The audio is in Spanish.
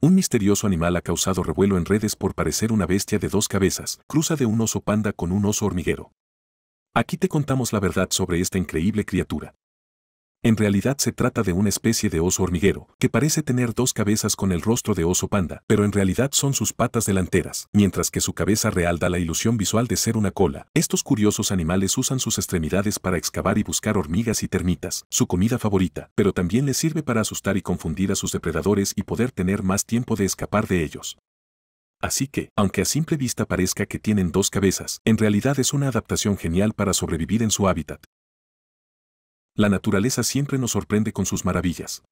Un misterioso animal ha causado revuelo en redes por parecer una bestia de dos cabezas, cruza de un oso panda con un oso hormiguero. Aquí te contamos la verdad sobre esta increíble criatura. En realidad se trata de una especie de oso hormiguero, que parece tener dos cabezas con el rostro de oso panda, pero en realidad son sus patas delanteras, mientras que su cabeza real da la ilusión visual de ser una cola. Estos curiosos animales usan sus extremidades para excavar y buscar hormigas y termitas, su comida favorita, pero también les sirve para asustar y confundir a sus depredadores y poder tener más tiempo de escapar de ellos. Así que, aunque a simple vista parezca que tienen dos cabezas, en realidad es una adaptación genial para sobrevivir en su hábitat. La naturaleza siempre nos sorprende con sus maravillas.